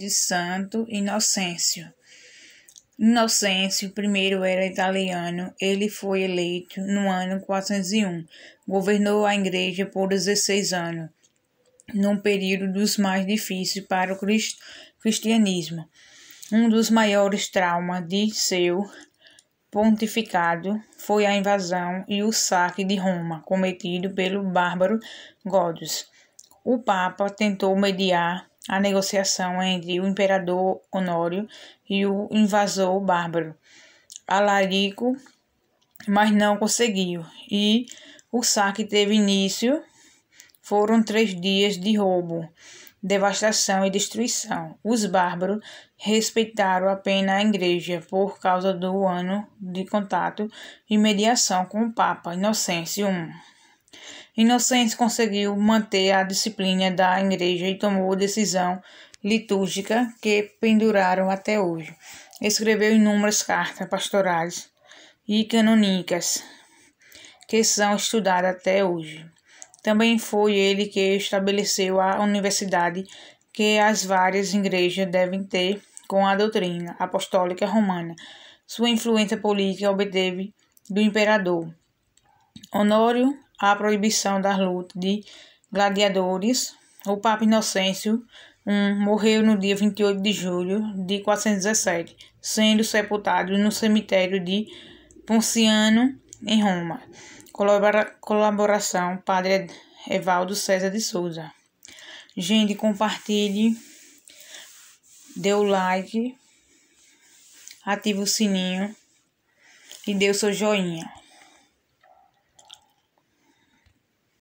de Santo Inocêncio. Inocêncio I era italiano, ele foi eleito no ano 401, governou a igreja por 16 anos, num período dos mais difíceis para o cristianismo. Um dos maiores traumas de seu pontificado foi a invasão e o saque de Roma cometido pelo bárbaro Godos. O Papa tentou mediar a negociação entre o imperador Honório e o invasor bárbaro Alarico, mas não conseguiu, e o saque teve início. Foram três dias de roubo, devastação e destruição. Os bárbaros respeitaram apenas a igreja por causa do ano de contato e mediação com o Papa Inocêncio I. Inocêncio conseguiu manter a disciplina da igreja e tomou decisão litúrgica que penduraram até hoje. Escreveu inúmeras cartas pastorais e canonicas que são estudadas até hoje. Também foi ele que estabeleceu a universidade que as várias igrejas devem ter com a doutrina apostólica romana. Sua influência política obteve do imperador Honório a proibição das lutas de gladiadores, o Papa Inocêncio I morreu no dia 28 de julho de 417, sendo sepultado no cemitério de Ponciano, em Roma. Colabora colaboração Padre Evaldo César de Souza. Gente, compartilhe, dê o like, ative o sininho e dê o seu joinha.